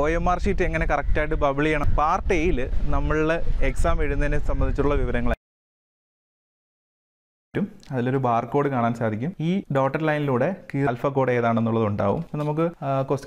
O M R sheet എങ്ങനെ കറക്റ്റായിട്ട് bubble ചെയ്യണം പാർട്ട് എയിൽ നമ്മളുടെ എക്സാം എഴുതുന്നതിനെ സംബന്ധിച്ചുള്ള വിവരങ്ങൾ അതിലൊരു ബാർകോഡ് കാണാൻ സാധിക്കും ഈ ഡോട്ടഡ് ലൈനിലൂടെ അൽഫ കോഡ് ഏതാണെന്നുള്ളത് ഉണ്ടാവും നമുക്ക്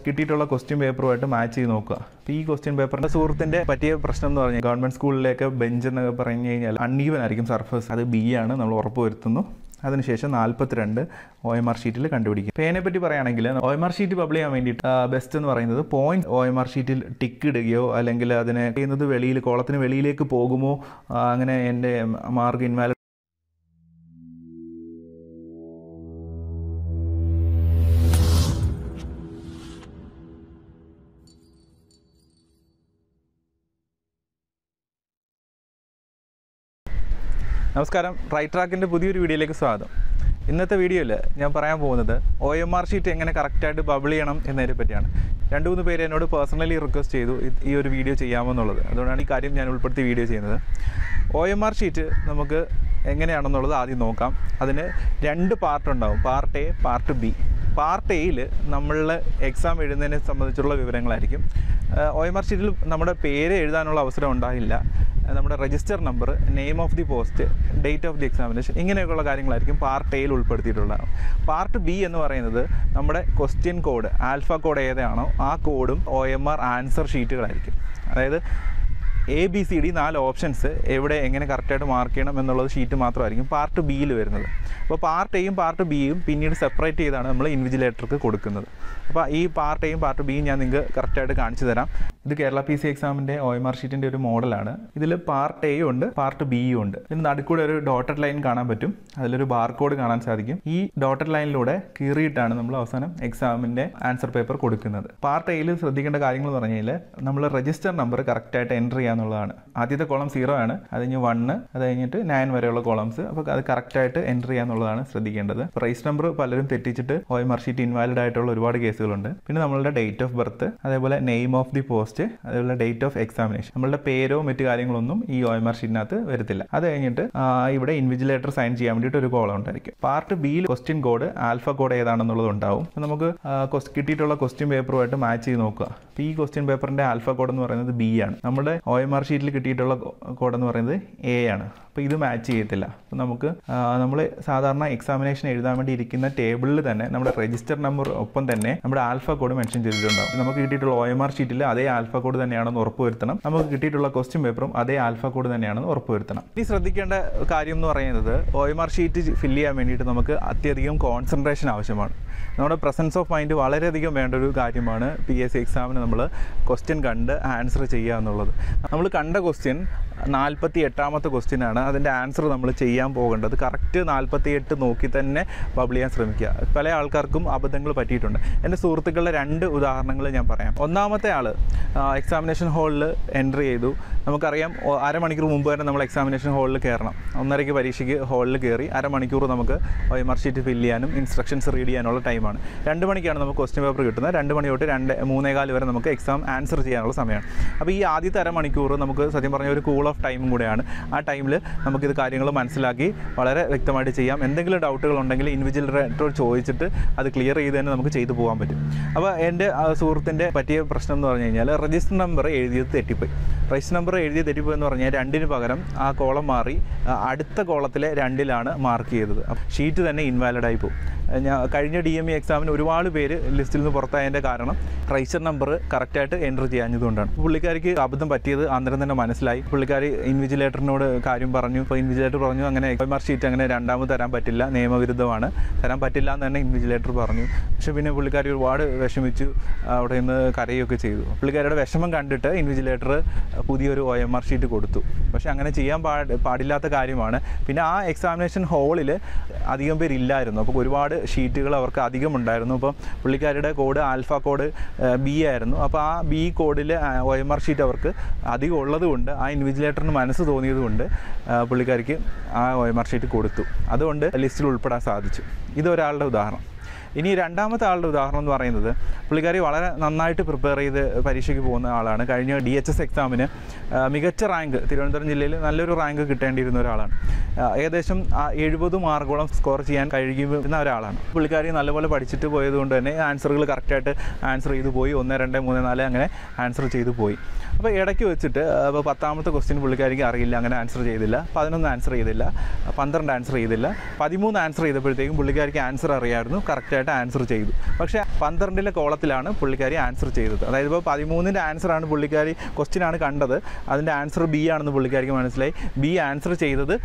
കിട്ടിയിട്ടുള്ള ക്വസ്റ്റ്യൻ പേപ്പറുമായിട്ട് മാച്ച് ചെയ്ത് നോക്കുക ഈ ക്വസ്റ്റ്യൻ പേപ്പറിന്റെ സുഹൃത്തിന്റെ പറ്റിയ പ്രശ്നം എന്ന് പറഞ്ഞാൽ ഗവൺമെന്റ് സ്കൂളിലേക്ക് ബെഞ്ച് എന്നൊക്കെ പറഞ്ഞു കഴിഞ്ഞാൽ അൺഈവൻ ആയിരിക്കും സർഫസ് അത് ബി ആണ് നമ്മൾ ഉറപ്പ് വരുത്തുന്നു അതിനുശേഷം നാൽപ്പത്തിരണ്ട് ഒ എം ആർ ഷീറ്റിൽ കണ്ടുപിടിക്കും പേനെ പറ്റി പറയുകയാണെങ്കിൽ O M R sheet public ചെയ്യാൻ വേണ്ടിയിട്ട് ബെസ്റ്റ് എന്ന് പറയുന്നത് പോയിന്റ് ഒ എം ആർ ഷീറ്റിൽ ടിക്ക് ഇടുകയോ അല്ലെങ്കിൽ അതിനെ ചെയ്യുന്നത് വെളിയിൽ കോളത്തിന് വെളിയിലേക്ക് പോകുമോ അങ്ങനെ എൻ്റെ മാർക്ക് ഇൻവാലിഡ് നമസ്കാരം റൈറ്റ് ട്രാക്കിൻ്റെ പുതിയൊരു വീഡിയോയിലേക്ക് സ്വാഗതം ഇന്നത്തെ വീഡിയോയിൽ ഞാൻ പറയാൻ പോകുന്നത് ഒ എം ആർ ഷീറ്റ് എങ്ങനെ കറക്റ്റായിട്ട് ബബിൾ ചെയ്യണം എന്നതിനെ പറ്റിയാണ് രണ്ട് മൂന്ന് പേര് എന്നോട് പേഴ്സണലി റിക്വസ്റ്റ് ചെയ്തു ഈ ഒരു വീഡിയോ ചെയ്യാമെന്നുള്ളത് അതുകൊണ്ടാണ് ഈ കാര്യം ഞാൻ ഉൾപ്പെടുത്തി വീഡിയോ ചെയ്യുന്നത് ഒ എം ആർ ഷീറ്റ് നമുക്ക് എങ്ങനെയാണെന്നുള്ളത് ആദ്യം നോക്കാം അതിന് രണ്ട് പാർട്ടുണ്ടാവും part A part B part എയിൽ നമ്മൾ എക്സാം എഴുതുന്നതിനെ സംബന്ധിച്ചുള്ള വിവരങ്ങളായിരിക്കും ഒ എം ആർ ഷീറ്റിൽ നമ്മുടെ പേര് എഴുതാനുള്ള അവസരം ഉണ്ടായില്ല നമ്മുടെ register number name of the post date of the examination ഇങ്ങനെയൊക്കെയുള്ള കാര്യങ്ങളായിരിക്കും പാർട്ട് എയിൽ ഉൾപ്പെടുത്തിയിട്ടുള്ളത് പാർട്ട് ബി എന്ന് പറയുന്നത് നമ്മുടെ ക്വസ്റ്റ്യൻ കോഡ് ആൽഫ കോഡ് ഏതാണോ ആ കോഡും ഒ എം ആർ ആൻസർ ഷീറ്റുകളായിരിക്കും അതായത് എ ബി സി ഡി നാല് ഓപ്ഷൻസ് എവിടെ എങ്ങനെ കറക്റ്റായിട്ട് മാർക്ക് ചെയ്യണം എന്നുള്ളത് ഷീറ്റ് മാത്രമായിരിക്കും പാർട്ട് ബിയിൽ വരുന്നത് അപ്പോൾ പാർട്ട് എയും പാർട്ട് ബിയും പിന്നീട് സെപ്പറേറ്റ് ചെയ്താണ് നമ്മൾ ഇൻവിജിലേറ്റർക്ക് കൊടുക്കുന്നത് അപ്പോൾ ഈ പാർട്ട് എയും പാർട്ട് ബിയും ഞാൻ നിങ്ങൾക്ക് കറക്റ്റായിട്ട് കാണിച്ചു തരാം ഇത് കേരള പി സി എക്സാമിന്റെ ഒ എം ആർ ഷീറ്റിന്റെ ഒരു മോഡലാണ് ഇതിൽ പാർട്ട് എ ഉണ്ട് പാർട്ട് ബി ഉണ്ട് ഇതിന് നടുക്കൂടെ ഒരു ഡോട്ടഡ് ലൈൻ കാണാൻ പറ്റും അതിലൊരു ബാർകോഡ് കാണാൻ സാധിക്കും ഈ ഡോട്ടഡ് ലൈനിലൂടെ കീറിയിട്ടാണ് നമ്മൾ അവസാനം എക്സാമിന്റെ ആൻസർ പേപ്പർ കൊടുക്കുന്നത് പാർട്ട് എയിൽ ശ്രദ്ധിക്കേണ്ട കാര്യങ്ങൾ എന്ന് പറഞ്ഞാൽ നമ്മൾ രജിസ്റ്റർ നമ്പർ കറക്റ്റായിട്ട് എൻറ്റർ ചെയ്യാന്നുള്ളതാണ് ആദ്യത്തെ കോളം സീറോ ആണ് അത് കഴിഞ്ഞ് വണ്ണ് അത് കഴിഞ്ഞിട്ട് നയൻ വരെയുള്ള കോളംസ് അപ്പോൾ അത് കറക്റ്റായിട്ട് എൻറ്റർ ചെയ്യാന്നുള്ളതാണ് ശ്രദ്ധിക്കേണ്ടത് പ്രൈസ് നമ്പർ പലരും തെറ്റിച്ചിട്ട് O M R sheet invalid ആയിട്ടുള്ള ഒരുപാട് കേസുകളുണ്ട് പിന്നെ നമ്മളുടെ ഡേറ്റ് ഓഫ് ബർത്ത് അതേപോലെ name of the post cost അതുപോലെ ഡേറ്റ് ഓഫ് എക്സാമിനേഷൻ നമ്മളുടെ പേരോ മറ്റു കാര്യങ്ങളൊന്നും ഈ ഒ എം ആർ ഷീറ്റിനകത്ത് വരത്തില്ല അത് കഴിഞ്ഞിട്ട് ഇവിടെ ഇൻവിജിലേറ്റർ സൈൻ ചെയ്യാൻ വേണ്ടിയിട്ട് ഒരു കോളം ഉണ്ടായിരിക്കും പാർട്ട് ബിയിൽ ക്വസ്റ്റ്യൻ കോഡ് ആൽഫ കോഡ് ഏതാണെന്നുള്ളത് ഉണ്ടാവും നമുക്ക് കിട്ടിയിട്ടുള്ള ക്വസ്റ്റ്യൻ പേപ്പറുമായിട്ട് മാച്ച് ചെയ്ത് നോക്കുക ഈ ക്വസ്റ്റ്യൻ പേപ്പറിൻ്റെ ആൽഫ കോഡ് എന്ന് പറയുന്നത് ബി ആണ് നമ്മുടെ ഒ എം ആർ ഷീറ്റിൽ കിട്ടിയിട്ടുള്ള കോഡ് എന്ന് പറയുന്നത് എ ആണ് അപ്പോൾ ഇത് മാച്ച് ചെയ്യത്തില്ല അപ്പോൾ നമുക്ക് നമ്മൾ സാധാരണ എക്സാമിനേഷൻ എഴുതാൻ വേണ്ടി ഇരിക്കുന്ന ടേബിളിൽ തന്നെ നമ്മുടെ രജിസ്റ്റർ നമ്പർ ഒപ്പം തന്നെ നമ്മുടെ ആൽഫ കോഡ് മെൻഷൻ ചെയ്തിട്ടുണ്ടാവും നമുക്ക് കിട്ടിയിട്ടുള്ള ഒ എം ആർ ഷീറ്റിൽ അതേ ആൽഫ കോഡ് തന്നെയാണെന്ന് ഉറപ്പുവരുത്തണം നമുക്ക് കിട്ടിയിട്ടുള്ള ക്വസ്റ്റ്യൻ പേപ്പറും അതേ ആൽഫ കോഡ് തന്നെയാണെന്ന് ഉറപ്പുവരുത്തണം ഇനി ശ്രദ്ധിക്കേണ്ട കാര്യം എന്ന് പറയുന്നത് O M R sheet fill ചെയ്യാൻ വേണ്ടിയിട്ട് നമുക്ക് അത്യധികം കോൺസെൻട്രേഷൻ ആവശ്യമാണ് നമ്മുടെ പ്രസൻസ് ഓഫ് മൈൻഡ് വളരെയധികം വേണ്ട ഒരു കാര്യമാണ് പി എസ് സി എക്സാമിന് നമ്മൾ ക്വസ്റ്റ്യൻ കണ്ട് ആൻസർ ചെയ്യുക എന്നുള്ളത് നമ്മൾ കണ്ട ക്വസ്റ്റ്യൻ നാൽപ്പത്തി എട്ടാമത്തെ ക്വസ്റ്റ്യനാണ് അതിൻ്റെ ആൻസർ നമ്മൾ ചെയ്യാൻ പോകേണ്ടത് കറക്റ്റ് നാൽപ്പത്തി എട്ട് നോക്കി തന്നെ ബബിൾ ചെയ്യാൻ ശ്രമിക്കുക പല ആൾക്കാർക്കും അബദ്ധങ്ങൾ പറ്റിയിട്ടുണ്ട് എൻ്റെ സുഹൃത്തുക്കളുടെ രണ്ട് ഉദാഹരണങ്ങൾ ഞാൻ പറയാം ഒന്നാമത്തെ ആൾ എക്സാമിനേഷൻ ഹാളിൽ എൻട്രി ചെയ്തു നമുക്കറിയാം അരമണിക്കൂർ മുമ്പ് തന്നെ നമ്മൾ എക്സാമിനേഷൻ ഹാളിൽ കയറണം ഒന്നരയ്ക്ക് പരീക്ഷയ്ക്ക് ഹാളിൽ കയറി അരമണിക്കൂർ നമുക്ക് മാർക്ക് ഷീറ്റ് ഫില്ല് ചെയ്യാനും ഇൻസ്ട്രക്ഷൻസ് റീഡ് ചെയ്യാനുള്ള ടൈമാണ് രണ്ട് മണിക്കാണ് നമുക്ക് ക്വസ്റ്റ്യൻ പേപ്പർ കിട്ടുന്നത് രണ്ട് മണി തൊട്ട് രണ്ട് മൂന്നേകാല് വരെ നമുക്ക് എക്സാം ആൻസർ ചെയ്യാനുള്ള സമയമാണ് അപ്പോൾ ഈ ആദ്യത്തെ അരമണിക്കൂർ നമുക്ക് സത്യം പറഞ്ഞ ഒരു കൂൾ ഓഫ് ടൈമും കൂടെയാണ് ആ ടൈമിൽ നമുക്കിത് കാര്യങ്ങൾ മനസ്സിലാക്കി വളരെ വ്യക്തമായിട്ട് ചെയ്യാം എന്തെങ്കിലും ഡൗട്ടുകൾ ഉണ്ടെങ്കിൽ ഇൻവിജിലേറ്റർ ചോദിച്ചിട്ട് അത് ക്ലിയർ ചെയ്ത് തന്നെ നമുക്ക് ചെയ്തു പോകാൻ പറ്റും അപ്പോൾ എൻ്റെ സുഹൃത്തിൻ്റെ പറ്റിയ പ്രശ്നം എന്ന് പറഞ്ഞു കഴിഞ്ഞാൽ രജിസ്റ്റർ നമ്പർ എഴുതിയത് തെറ്റിപ്പോയി രജിസ്റ്റർ നമ്പർ എഴുതിയ തെറ്റിപ്പോയി എന്ന് പറഞ്ഞാൽ രണ്ടിന് പകരം ആ കോളം മാറി അടുത്ത കോളത്തിലെ രണ്ടിലാണ് മാർക്ക് ചെയ്തത് ഷീറ്റ് തന്നെ ഇൻവാലിഡ് ആയി പോകും ഞാൻ കഴിഞ്ഞ ഡി എം ഇ എക്സാമിന് ഒരുപാട് പേര് ലിസ്റ്റിൽ നിന്ന് പുറത്തായതിൻ്റെ കാരണം റൈസർ നമ്പർ കറക്റ്റായിട്ട് എൻ്റർ ചെയ്യാഞ്ഞതുകൊണ്ടാണ് പുള്ളിക്കാരിക്ക് അബദ്ധം പറ്റിയത് അന്നേരം തന്നെ മനസ്സിലായി പുള്ളിക്കാരി ഇൻവിജിലേറ്ററിനോട് കാര്യം പറഞ്ഞു ഇപ്പോൾ ഇൻവിജിലേറ്റർ പറഞ്ഞു അങ്ങനെ എക്സ്മാർക്ക് ഷീറ്റ് അങ്ങനെ രണ്ടാമത് തരാൻ പറ്റില്ല നിയമവിരുദ്ധമാണ് തരാൻ പറ്റില്ല എന്ന് തന്നെ ഇൻവിജിലേറ്റർ പറഞ്ഞു പക്ഷേ പിന്നെ പുള്ളിക്കാരി ഒരുപാട് വിഷമിച്ചു അവിടെ നിന്ന് കരയുകയൊക്കെ ചെയ്തു പുള്ളിക്കാരുടെ ഞങ്ങളുടെ വിഷമം കണ്ടിട്ട് ഇൻവിജിലേറ്റർ പുതിയൊരു ഒ എം ആർ ഷീറ്റ് കൊടുത്തു പക്ഷേ അങ്ങനെ ചെയ്യാൻ പാടില്ലാത്ത കാര്യമാണ് പിന്നെ ആ എക്സാമിനേഷൻ ഹോളിൽ അധികം പേരില്ലായിരുന്നു അപ്പോൾ ഒരുപാട് ഷീറ്റുകൾ അവർക്ക് അധികം ഉണ്ടായിരുന്നു അപ്പോൾ പുള്ളിക്കാരുടെ കോഡ് ആൽഫ കോഡ് ബി ആയിരുന്നു അപ്പോൾ ആ ബി കോഡിൽ ഒ എം ആർ ഷീറ്റ് അവർക്ക് അധികം ഉള്ളതുകൊണ്ട് ആ ഇൻവിജിലേറ്ററിന് മനസ്സ് തോന്നിയതുകൊണ്ട് പുള്ളിക്കാരിക്ക് ആ ഒ എം ആർ ഷീറ്റ് കൊടുത്തു അതുകൊണ്ട് ലിസ്റ്റിൽ ഉൾപ്പെടാൻ സാധിച്ചു ഇതൊരാളുടെ ഉദാഹരണം ഇനി രണ്ടാമത്തെ ആളുടെ ഉദാഹരണം എന്ന് പറയുന്നത് പുള്ളിക്കാരി വളരെ നന്നായിട്ട് പ്രിപ്പയർ ചെയ്ത് പരീക്ഷയ്ക്ക് പോകുന്ന ആളാണ് കഴിഞ്ഞ ഡി എച്ച് എസ് എക്സാമിന് മികച്ച റാങ്ക് തിരുവനന്തപുരം ജില്ലയിൽ നല്ലൊരു റാങ്ക് കിട്ടേണ്ടിയിരുന്ന ഒരാളാണ് ഏകദേശം എഴുപത് മാർക്കോളം സ്കോർ ചെയ്യാൻ കഴിയുന്ന ഒരാളാണ് പുള്ളിക്കാരി നല്ലപോലെ പഠിച്ചിട്ട് പോയതുകൊണ്ട് തന്നെ ആൻസറുകൾ കറക്റ്റായിട്ട് ആൻസർ ചെയ്തു പോയി ഒന്ന് രണ്ട് മൂന്ന് നാല് അങ്ങനെ ആൻസർ ചെയ്തു പോയി അപ്പോൾ ഇടയ്ക്ക് വെച്ചിട്ട് അപ്പോൾ പത്താമത്തെ ക്വസ്റ്റ്യൻ പുള്ളിക്കാരിക്ക് അറിയില്ല അങ്ങനെ ആൻസർ ചെയ്തില്ല പതിനൊന്ന് ആൻസർ ചെയ്തില്ല പന്ത്രണ്ട് ആൻസർ ചെയ്തില്ല പതിമൂന്ന് ആൻസർ ചെയ്തപ്പോഴത്തേക്കും പുള്ളിക്കാരിക്ക് ആൻസർ അറിയായിരുന്നു കറക്റ്റായിട്ട് കൃത്യമായിട്ട് ആൻസർ ചെയ്തു പക്ഷേ പന്ത്രണ്ടിലെ കോളത്തിലാണ് പുള്ളിക്കാരി ആൻസർ ചെയ്തത് അതായത് ഇപ്പോൾ പതിമൂന്നിൻ്റെ ആൻസറാണ് പുള്ളിക്കാരി ക്വസ്റ്റിനാണ് കണ്ടത് അതിൻ്റെ ആൻസർ ബി ആണെന്ന് പുള്ളിക്കാരിക്ക് മനസ്സിലായി ബി ആൻസർ ചെയ്തത്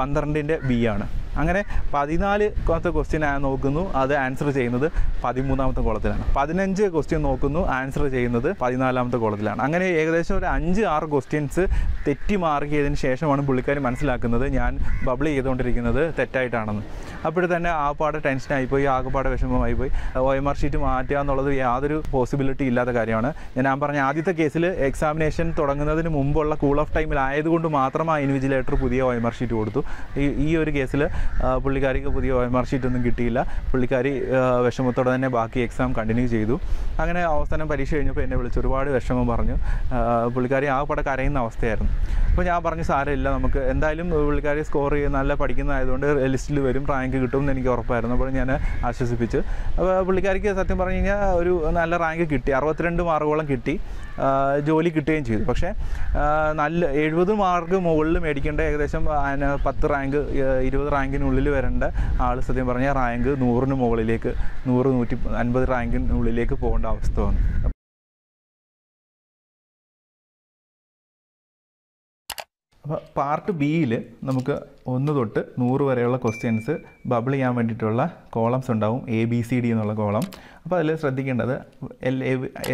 പന്ത്രണ്ടിൻ്റെ ബി ആണ് അങ്ങനെ പതിനാല് കോളത്തെ ക്വസ്റ്റ്യൻ നോക്കുന്നു അത് ആൻസർ ചെയ്യുന്നത് പതിമൂന്നാമത്തെ കോളത്തിലാണ് പതിനഞ്ച് ക്വസ്റ്റ്യൻ നോക്കുന്നു ആൻസർ ചെയ്യുന്നത് പതിനാലാമത്തെ കോളത്തിലാണ് അങ്ങനെ ഏകദേശം ഒരു അഞ്ച് ആറ് ക്വസ്റ്റ്യൻസ് തെറ്റി മാറിയതിന് ശേഷമാണ് പുള്ളിക്കാർ മനസ്സിലാക്കുന്നത് ഞാൻ ബബിൾ ചെയ്തുകൊണ്ടിരിക്കുന്നത് തെറ്റായിട്ടാണെന്ന് അപ്പോൾ തന്നെ ആ ആകപ്പാടെ ടെൻഷനായിപ്പോയി ആകെപ്പാടെ വിഷമമായിപ്പോയി ഒ എം ആർ ഷീറ്റ് മാറ്റുക എന്നുള്ളത് യാതൊരു പോസിബിലിറ്റി ഇല്ലാത്ത കാര്യമാണ് ഞാൻ പറഞ്ഞ ആദ്യത്തെ കേസിൽ എക്സാമിനേഷൻ തുടങ്ങുന്നതിന് മുമ്പുള്ള കൂൾ ഓഫ് ടൈമിൽ ആയതുകൊണ്ട് മാത്രം ആ ഇൻവിജിലേറ്റർ പുതിയ ഒ എം ആർ ഷീറ്റ് കൊടുത്തു ഈ ഒരു കേസിൽ പുള്ളിക്കാരിക്ക് പുതിയ ഒ ഷീറ്റൊന്നും കിട്ടിയില്ല പുള്ളിക്കാരി വിഷമത്തോടെ തന്നെ ബാക്കി എക്സാം കണ്ടിന്യൂ ചെയ്തു അങ്ങനെ അവസാനം പരീക്ഷ കഴിഞ്ഞപ്പോൾ എന്നെ വിളിച്ച് ഒരുപാട് വിഷമം പറഞ്ഞു പുള്ളിക്കാരി ആ പട കരയുന്ന അവസ്ഥയായിരുന്നു അപ്പോൾ ഞാൻ പറഞ്ഞു സാരമില്ല നമുക്ക് എന്തായാലും പുള്ളിക്കാരി സ്കോർ ചെയ്യുന്ന നല്ല പഠിക്കുന്നതായതുകൊണ്ട് ലിസ്റ്റിൽ വരും റാങ്ക് കിട്ടുമെന്ന് എനിക്ക് ഉറപ്പായിരുന്നു അപ്പോൾ ഞാൻ ആശ്വസിപ്പിച്ചു അപ്പോൾ പുള്ളിക്കാരിക്ക് സത്യം പറഞ്ഞു കഴിഞ്ഞാൽ ഒരു നല്ല റാങ്ക് കിട്ടി അറുപത്തിരണ്ട് മാർക്കോളം കിട്ടി ജോലി കിട്ടുകയും ചെയ്തു പക്ഷേ നല്ല എഴുപത് മാർക്ക് മുകളിൽ മേടിക്കേണ്ട ഏകദേശം പത്ത് റാങ്ക് ഇരുപത് റാങ്കിനുള്ളിൽ വരേണ്ട ആൾ സത്യം പറഞ്ഞാൽ റാങ്ക് നൂറിന് മുകളിലേക്ക് നൂറ് നൂറ്റി അൻപത് റാങ്കിനുള്ളിലേക്ക് പോകേണ്ട അവസ്ഥ വന്നു അപ്പോൾ പാർട്ട് ബിയിൽ നമുക്ക് ഒന്ന് തൊട്ട് നൂറ് വരെയുള്ള ക്വസ്റ്റ്യൻസ് ബബിൾ ചെയ്യാൻ വേണ്ടിയിട്ടുള്ള കോളംസ് ഉണ്ടാവും എ ബി സി ഡി എന്നുള്ള കോളം അപ്പോൾ അതിൽ ശ്രദ്ധിക്കേണ്ടത്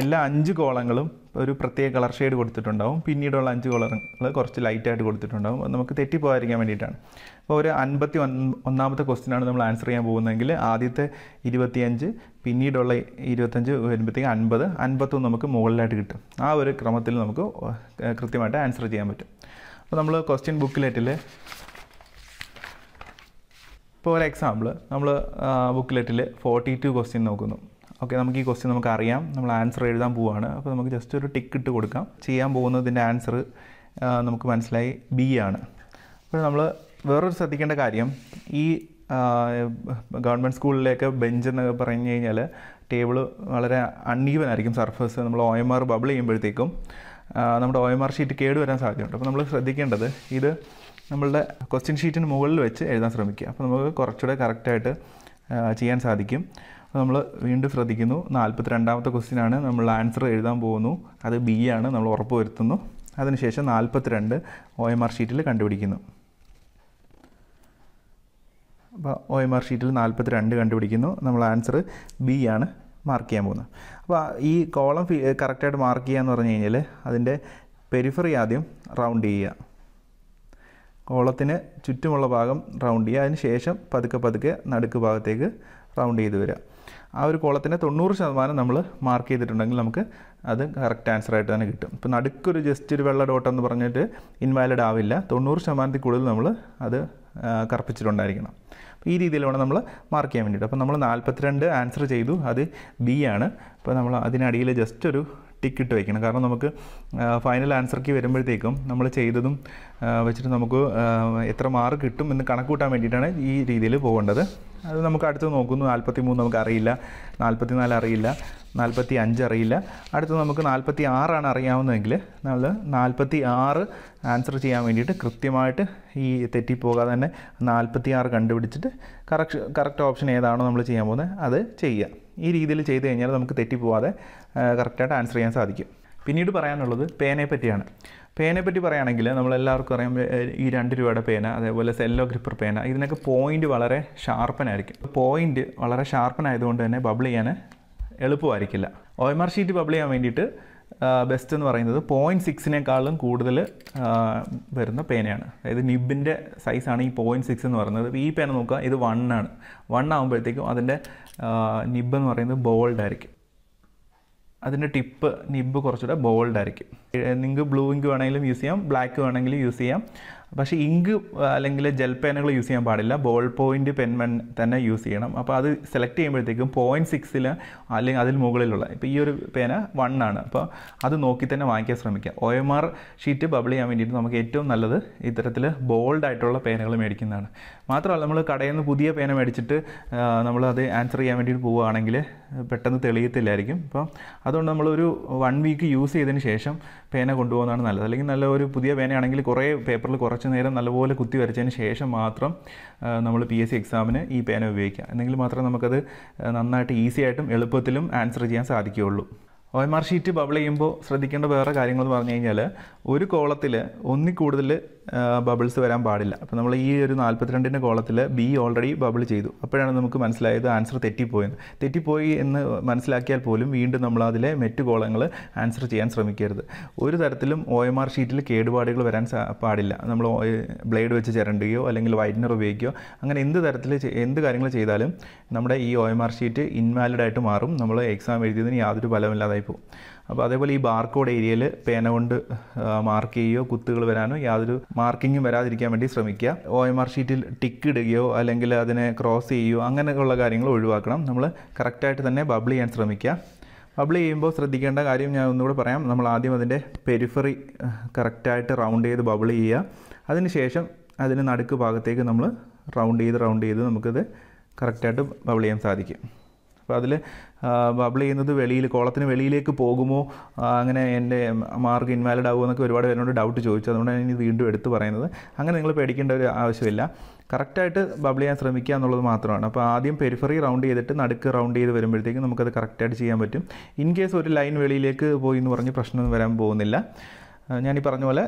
എല്ലാ അഞ്ച് കോളങ്ങളും ഒരു പ്രത്യേക കളർ ഷെയ്ഡ് കൊടുത്തിട്ടുണ്ടാവും പിന്നീടുള്ള അഞ്ച് കളറുകൾ കുറച്ച് ലൈറ്റായിട്ട് കൊടുത്തിട്ടുണ്ടാവും നമുക്ക് തെറ്റിപ്പോകാതിരിക്കാൻ വേണ്ടിയിട്ടാണ് അപ്പോൾ ഒരു അൻപത്തി ഒന്നാമത്തെ ക്വസ്റ്റിനാണ് നമ്മൾ ആൻസർ ചെയ്യാൻ പോകുന്നതെങ്കിൽ ആദ്യത്തെ ഇരുപത്തിയഞ്ച് പിന്നീടുള്ള ഇരുപത്തഞ്ച് വരുമ്പോഴത്തേക്കും അൻപത് അൻപത്തൊന്ന് നമുക്ക് മുകളിലായിട്ട് കിട്ടും ആ ഒരു ക്രമത്തിൽ നമുക്ക് കൃത്യമായിട്ട് ആൻസർ ചെയ്യാൻ പറ്റും അപ്പോൾ നമ്മൾ ക്വസ്റ്റ്യൻ ബുക്കിലെറ്റിൽ ഇപ്പോൾ ഒരു എക്സാമ്പിൾ നമ്മൾ ബുക്കിലെറ്റിൽ ഫോർട്ടി ടു ക്വസ്റ്റ്യൻ നോക്കുന്നു ഓക്കെ നമുക്ക് ഈ ക്വസ്റ്റ്യൻ നമുക്ക് അറിയാം നമ്മൾ ആൻസർ എഴുതാൻ പോവുകയാണ് അപ്പോൾ നമുക്ക് ജസ്റ്റ് ഒരു ടിക്ക് ഇട്ട് കൊടുക്കാം ചെയ്യാൻ പോകുന്നതിൻ്റെ ആൻസർ നമുക്ക് മനസ്സിലായി ബി ആണ് അപ്പോൾ നമ്മൾ വേറൊരു ശ്രദ്ധിക്കേണ്ട കാര്യം ഈ ഗവൺമെൻറ് സ്കൂളിലേക്ക് ബെഞ്ച് എന്നൊക്കെ പറഞ്ഞു കഴിഞ്ഞാൽ ടേബിൾ വളരെ അൺഈവൻ ആയിരിക്കും സർഫസ് നമ്മൾ ഒ എം ആർ ബബിൾ ചെയ്യുമ്പോഴത്തേക്കും നമ്മുടെ ഒ എം ആർ ഷീറ്റ് വരാൻ സാധ്യതയുണ്ട് അപ്പോൾ നമ്മൾ ശ്രദ്ധിക്കേണ്ടത് ഇത് നമ്മളുടെ ക്വസ്റ്റ്യൻ ഷീറ്റിന് മുകളിൽ വെച്ച് എഴുതാൻ ശ്രമിക്കുക അപ്പോൾ നമുക്ക് കുറച്ചുകൂടെ കറക്റ്റായിട്ട് ചെയ്യാൻ സാധിക്കും നമ്മൾ വീണ്ടും ശ്രദ്ധിക്കുന്നു നാൽപ്പത്തി രണ്ടാമത്തെ ക്വസ്റ്റ്യനാണ് നമ്മൾ ആൻസർ എഴുതാൻ പോകുന്നു അത് ബി ആണ് നമ്മൾ ഉറപ്പ് വരുത്തുന്നു അതിനുശേഷം രണ്ട് ഒ എം ആർ ഷീറ്റിൽ കണ്ടുപിടിക്കുന്നു അപ്പോൾ ഒ എം ആർ ഷീറ്റിൽ നാൽപ്പത്തി രണ്ട് കണ്ടുപിടിക്കുന്നു നമ്മൾ ആൻസർ ബി ആണ് മാർക്ക് ചെയ്യാൻ പോകുന്നത് അപ്പോൾ ഈ കോളം കറക്റ്റായിട്ട് മാർക്ക് ചെയ്യുക എന്ന് പറഞ്ഞു കഴിഞ്ഞാൽ അതിൻ്റെ പെരിഫറി ആദ്യം റൗണ്ട് ചെയ്യുക ഓളത്തിന് ചുറ്റുമുള്ള ഭാഗം റൗണ്ട് ചെയ്യുക അതിന് ശേഷം പതുക്കെ പതുക്കെ നടുക്ക് ഭാഗത്തേക്ക് റൗണ്ട് ചെയ്ത് വരിക ആ ഒരു കോളത്തിന് തൊണ്ണൂറ് ശതമാനം നമ്മൾ മാർക്ക് ചെയ്തിട്ടുണ്ടെങ്കിൽ നമുക്ക് അത് കറക്റ്റ് ആൻസർ ആയിട്ട് തന്നെ കിട്ടും ഇപ്പോൾ നടുക്കൊരു ജസ്റ്റ് ഒരു വെള്ള ഡോട്ട് എന്ന് പറഞ്ഞിട്ട് ഇൻവാലിഡ് ആവില്ല തൊണ്ണൂറ് ശതമാനത്തിൽ കൂടുതൽ നമ്മൾ അത് കറപ്പിച്ചിട്ടുണ്ടായിരിക്കണം അപ്പോൾ ഈ രീതിയിൽ വേണം നമ്മൾ മാർക്ക് ചെയ്യാൻ വേണ്ടിയിട്ട് അപ്പോൾ നമ്മൾ നാൽപ്പത്തിരണ്ട് ആൻസർ ചെയ്തു അത് ബി ആണ് അപ്പോൾ നമ്മൾ അതിനടിയിൽ ജസ്റ്റ് ഒരു ടിക്കിട്ട് വയ്ക്കണം കാരണം നമുക്ക് ഫൈനൽ ആൻസർക്ക് വരുമ്പോഴത്തേക്കും നമ്മൾ ചെയ്തതും വെച്ചിട്ട് നമുക്ക് എത്ര മാർക്ക് കിട്ടും എന്ന് കണക്ക് കൂട്ടാൻ വേണ്ടിയിട്ടാണ് ഈ രീതിയിൽ പോകേണ്ടത് അത് നമുക്ക് അടുത്ത് നോക്കുന്നു നാൽപ്പത്തി മൂന്ന് നമുക്ക് അറിയില്ല നാൽപ്പത്തി നാല് അറിയില്ല നാൽപ്പത്തി അഞ്ച് അറിയില്ല അടുത്ത് നമുക്ക് നാൽപ്പത്തി ആറാണ് അറിയാവുന്നതെങ്കിൽ നമ്മൾ നാൽപ്പത്തി ആറ് ആൻസർ ചെയ്യാൻ വേണ്ടിയിട്ട് കൃത്യമായിട്ട് ഈ തെറ്റിപ്പോകാതെ തന്നെ നാൽപ്പത്തി ആറ് കണ്ടുപിടിച്ചിട്ട് കറക്റ്റ് കറക്റ്റ് ഓപ്ഷൻ ഏതാണോ നമ്മൾ ചെയ്യാൻ പോകുന്നത് അത് ചെയ്യുക ഈ രീതിയിൽ ചെയ്ത് കഴിഞ്ഞാൽ നമുക്ക് തെറ്റിപ്പോവാതെ കറക്റ്റായിട്ട് ആൻസർ ചെയ്യാൻ സാധിക്കും പിന്നീട് പറയാനുള്ളത് പേനയെ പറ്റിയാണ് പേനയെ പറ്റി പറയുകയാണെങ്കിൽ നമ്മളെല്ലാവർക്കും അറിയാം ഈ രണ്ട് രൂപയുടെ പേന അതേപോലെ സെല്ലോ ഗ്രിപ്പർ പേന ഇതിനൊക്കെ പോയിൻ്റ് വളരെ ഷാർപ്പനായിരിക്കും പോയിൻ്റ് വളരെ ഷാർപ്പനായതുകൊണ്ട് തന്നെ ബബിൾ ചെയ്യാൻ എളുപ്പമായിരിക്കില്ല O M R sheet bubble ചെയ്യാൻ വേണ്ടിയിട്ട് ബെസ്റ്റ് എന്ന് പറയുന്നത് പോയിൻറ്റ് സിക്സിനേക്കാളും കൂടുതൽ വരുന്ന പേനയാണ് അതായത് നിബിൻ്റെ സൈസാണ് ഈ പോയിൻറ്റ് സിക്സ് എന്ന് പറയുന്നത് ഈ പേന നോക്കുക ഇത് വൺ ആണ് വൺ ആകുമ്പോഴത്തേക്കും അതിൻ്റെ നിബ് എന്ന് പറയുന്നത് ബോൾഡ് ആയിരിക്കും അതിൻ്റെ ടിപ്പ് നിബ് കുറച്ചുകൂടെ ബോൾഡ് ആയിരിക്കും നിങ്ങൾക്ക് ബ്ലൂ ഇങ്ക് വേണമെങ്കിലും യൂസ് ചെയ്യാം ബ്ലാക്ക് വേണമെങ്കിലും യൂസ് ചെയ്യാം പക്ഷേ ഇങ്ക് അല്ലെങ്കിൽ ജെൽ പേനകൾ യൂസ് ചെയ്യാൻ പാടില്ല ബോൾ പോയിൻ്റ് പെൻ തന്നെ യൂസ് ചെയ്യണം അപ്പോൾ അത് സെലക്ട് ചെയ്യുമ്പോഴത്തേക്കും പോയിൻറ്റ് സിക്സിൽ അല്ലെങ്കിൽ അതിൽ മുകളിലുള്ള ഇപ്പോൾ ഈ ഒരു പേന വൺ ആണ് അപ്പോൾ അത് നോക്കി തന്നെ വാങ്ങിക്കാൻ ശ്രമിക്കുക O M R sheet bubble ചെയ്യാൻ വേണ്ടിയിട്ട് നമുക്ക് ഏറ്റവും നല്ലത് ഇത്തരത്തിൽ ബോൾഡ് ആയിട്ടുള്ള പേനകൾ മേടിക്കുന്നതാണ് മാത്രമല്ല നമ്മൾ കടയിൽ നിന്ന് പുതിയ പേന മേടിച്ചിട്ട് നമ്മൾ അത് ആൻസർ ചെയ്യാൻ വേണ്ടി പോവുകയാണെങ്കിൽ പെട്ടെന്ന് തെളിയത്തില്ലായിരിക്കും അപ്പം അതുകൊണ്ട് നമ്മളൊരു വൺ വീക്ക് യൂസ് ചെയ്തതിന് ശേഷം പേന കൊണ്ടുപോകുന്നതാണ് നല്ലത് അല്ലെങ്കിൽ നല്ല ഒരു പുതിയ പേനയാണെങ്കിൽ കുറേ പേപ്പറിൽ കുറച്ച് നേരം നല്ലപോലെ കുത്തി വരച്ചതിന് ശേഷം മാത്രം നമ്മൾ പി എസ് സി എക്സാമിന് ഈ പേന ഉപയോഗിക്കുക എന്നെങ്കിൽ മാത്രമേ നമുക്കത് നന്നായിട്ട് ഈസി ആയിട്ടും എളുപ്പത്തിലും ആൻസർ ചെയ്യാൻ സാധിക്കുകയുള്ളൂ O M R sheet bubble ചെയ്യുമ്പോൾ ശ്രദ്ധിക്കേണ്ട വേറെ കാര്യങ്ങൾ എന്ന് പറഞ്ഞു കഴിഞ്ഞാൽ ഒരു കോളത്തിൽ ഒന്നിൽ കൂടുതൽ ബബിൾസ് വരാൻ പാടില്ല അപ്പോൾ നമ്മൾ ഈ ഒരു നാൽപ്പത്തിരണ്ടിൻ്റെ കോളത്തിൽ ബി ഓൾറെഡി ബബിൾ ചെയ്തു അപ്പോഴാണ് നമുക്ക് മനസ്സിലായത് ആൻസർ തെറ്റിപ്പോയെന്ന് തെറ്റിപ്പോയി എന്ന് മനസ്സിലാക്കിയാൽ പോലും വീണ്ടും നമ്മൾ അതിലെ മെറ്റ് കോളങ്ങൾ ആൻസർ ചെയ്യാൻ ശ്രമിക്കരുത് ഒരു തരത്തിലും ഒ എം ആർ ഷീറ്റിൽ കേടുപാടുകൾ വരാൻ പാടില്ല നമ്മൾ ബ്ലേഡ് വെച്ച് ചിരണ്ടുകയോ അല്ലെങ്കിൽ വൈറ്റ്നർ ഉപയോഗിക്കുകയോ അങ്ങനെ എന്ത് തരത്തിൽ എന്ത് കാര്യങ്ങൾ ചെയ്താലും നമ്മുടെ ഈ ഒ എം ആർ ഷീറ്റ് ഇൻവാലിഡായിട്ട് മാറും നമ്മൾ എക്സാം എഴുതിയതിന് യാതൊരു ഫലമില്ലാതായി പോകും അപ്പോൾ അതേപോലെ ഈ ബാർകോഡ് ഏരിയയിൽ പേന കൊണ്ട് മാർക്ക് ചെയ്യുകയോ കുത്തുകൾ വരാനോ യാതൊരു മാർക്കിങ്ങും വരാതിരിക്കാൻ വേണ്ടി ശ്രമിക്കുക ഒ എം ആർ ഷീറ്റിൽ ടിക്ക് ഇടുകയോ അല്ലെങ്കിൽ അതിനെ ക്രോസ് ചെയ്യുകയോ അങ്ങനെയുള്ള കാര്യങ്ങൾ ഒഴിവാക്കണം നമ്മൾ കറക്റ്റായിട്ട് തന്നെ ബബിൾ ചെയ്യാൻ ശ്രമിക്കുക ബബിൾ ചെയ്യുമ്പോൾ ശ്രദ്ധിക്കേണ്ട കാര്യം ഞാൻ ഒന്നുകൂടെ പറയാം നമ്മൾ ആദ്യം അതിൻ്റെ പെരിഫറി കറക്റ്റായിട്ട് റൗണ്ട് ചെയ്ത് ബബിൾ ചെയ്യുക അതിനുശേഷം അതിന് നടുക്ക് ഭാഗത്തേക്ക് നമ്മൾ റൗണ്ട് ചെയ്ത് റൗണ്ട് ചെയ്ത് നമുക്കത് കറക്റ്റായിട്ട് ബബിൾ ചെയ്യാൻ സാധിക്കും അപ്പോൾ അതിൽ ബബിൾ ചെയ്യുന്നത് വെളിയിൽ കോളത്തിന് വെളിയിലേക്ക് പോകുമോ അങ്ങനെ എൻ്റെ മാർക്ക് ഇൻവാലിഡ് ആകുമോ എന്നൊക്കെ ഒരുപാട് പേരോട് ഡൗട്ട് ചോദിച്ചു അതുകൊണ്ടാണ് ഇനി വീണ്ടും എടുത്തു പറയുന്നത് അങ്ങനെ നിങ്ങൾ പേടിക്കേണ്ട ഒരു ആവശ്യമില്ല കറക്റ്റായിട്ട് ബബിൾ ചെയ്യാൻ ശ്രമിക്കുക എന്നുള്ളത് മാത്രമാണ് അപ്പോൾ ആദ്യം പെരിഫറി റൗണ്ട് ചെയ്തിട്ട് നടുക്ക് റൗണ്ട് ചെയ്ത് വരുമ്പോഴത്തേക്കും നമുക്കത് കറക്റ്റായിട്ട് ചെയ്യാൻ പറ്റും ഇൻ കേസ് ഒരു ലൈൻ വെളിയിലേക്ക് പോയി എന്ന് പറഞ്ഞ് പ്രശ്നമൊന്നും വരാൻ പോകുന്നില്ല ഞാൻ ഈ പറഞ്ഞ പോലെ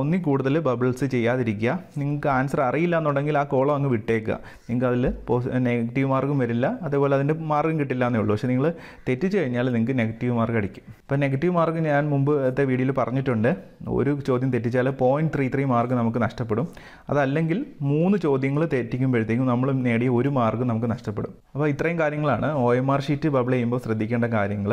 ഒന്നിൽ കൂടുതൽ ബബിൾസ് ചെയ്യാതിരിക്കുക നിങ്ങൾക്ക് ആൻസർ അറിയില്ല എന്നുണ്ടെങ്കിൽ ആ കോളം അങ്ങ് വിട്ടേക്കുക നിങ്ങൾക്ക് അതിൽ പോസ് നെഗറ്റീവ് മാർക്കും വരില്ല അതേപോലെ അതിൻ്റെ മാർക്കും കിട്ടില്ല എന്നേ ഉള്ളൂ പക്ഷേ നിങ്ങൾ തെറ്റിച്ച് കഴിഞ്ഞാൽ നിങ്ങൾക്ക് നെഗറ്റീവ് മാർക്ക് അടിക്കും അപ്പോൾ നെഗറ്റീവ് മാർക്ക് ഞാൻ മുമ്പത്തെ വീഡിയോയിൽ പറഞ്ഞിട്ടുണ്ട് ഒരു ചോദ്യം തെറ്റിച്ചാൽ പോയിൻറ്റ് ത്രീ ത്രീ മാർക്ക് നമുക്ക് നഷ്ടപ്പെടും അതല്ലെങ്കിൽ മൂന്ന് ചോദ്യങ്ങൾ തെറ്റിക്കുമ്പോഴത്തേക്കും നമ്മൾ നേടിയ ഒരു മാർക്ക് നമുക്ക് നഷ്ടപ്പെടും അപ്പോൾ ഇത്രയും കാര്യങ്ങളാണ് O M R sheet bubble ചെയ്യുമ്പോൾ ശ്രദ്ധിക്കേണ്ട കാര്യങ്ങൾ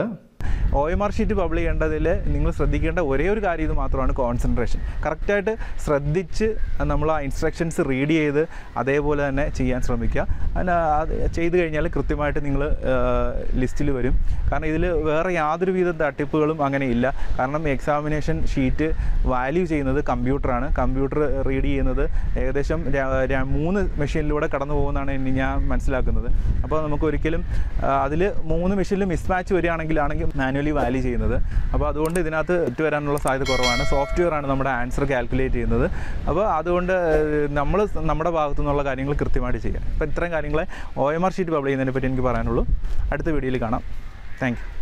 O M R sheet publish ചെയ്യേണ്ടതിൽ നിങ്ങൾ ശ്രദ്ധിക്കേണ്ട ഒരേ ഒരു കാര്യം ഇത് മാത്രമാണ് കോൺസെൻട്രേഷൻ കറക്റ്റായിട്ട് ശ്രദ്ധിച്ച് നമ്മൾ ആ ഇൻസ്ട്രക്ഷൻസ് റീഡ് ചെയ്ത് അതേപോലെ തന്നെ ചെയ്യാൻ ശ്രമിക്കുക അതിന് ചെയ്തു കഴിഞ്ഞാൽ കൃത്യമായിട്ട് നിങ്ങൾ ലിസ്റ്റിൽ വരും കാരണം ഇതിൽ വേറെ യാതൊരു വിധ തട്ടിപ്പുകളും അങ്ങനെ ഇല്ല കാരണം എക്സാമിനേഷൻ ഷീറ്റ് വാല്യൂ ചെയ്യുന്നത് കമ്പ്യൂട്ടറാണ് കമ്പ്യൂട്ടർ റീഡ് ചെയ്യുന്നത് ഏകദേശം മൂന്ന് മെഷീനിലൂടെ കടന്നു പോകുന്നതാണ് ഇനി ഞാൻ മനസ്സിലാക്കുന്നത് അപ്പോൾ നമുക്കൊരിക്കലും അതിൽ മൂന്ന് മെഷീനിൽ മിസ്മാച്ച് വരികയാണെങ്കിലാണെങ്കിൽ മാനുവലി വാല്യൂ ചെയ്യുന്നത് അപ്പോൾ അതുകൊണ്ട് ഇതിനകത്ത് ഇട്ട് വരാനുള്ള സാധ്യത കുറവാണ് സോഫ്റ്റ്വെയർ ആണ് നമ്മുടെ ആൻസർ കാൽക്കുലേറ്റ് ചെയ്യുന്നത് അപ്പോൾ അതുകൊണ്ട് നമ്മൾ നമ്മുടെ ഭാഗത്തു നിന്നുള്ള കാര്യങ്ങൾ കൃത്യമായിട്ട് ചെയ്യുക അപ്പോൾ ഇത്രയും കാര്യങ്ങളെ O M R sheet publish ചെയ്യുന്നതിനെ പറ്റി എനിക്ക് പറയാനുള്ളൂ അടുത്ത വീഡിയോയിൽ കാണാം താങ്ക്